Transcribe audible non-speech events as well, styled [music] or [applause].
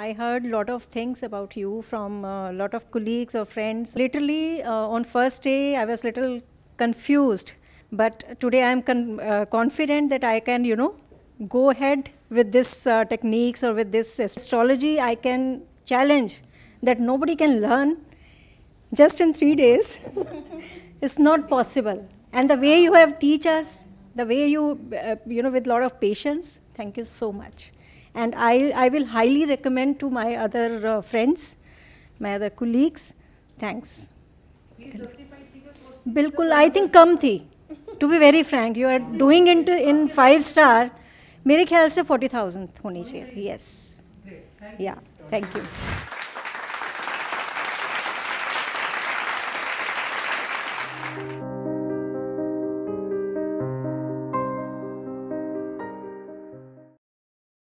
I heard a lot of things about you from a uh, lot of colleagues or friends. Literally, uh, on first day, I was little confused. But today I'm con uh, confident that I can, you know, go ahead with this uh, techniques or with this astrology. I can challenge that nobody can learn just in three days. [laughs] it's not possible. And the way you have teach us, the way you, uh, you know, with a lot of patience, thank you so much. And I, I will highly recommend to my other uh, friends, my other colleagues. Thanks. Bilkul, I think kam thi. To be very frank, you are doing it in five star. Mere khayal se 40,000 honi chahiye thi. Yes. Yeah. Thank you.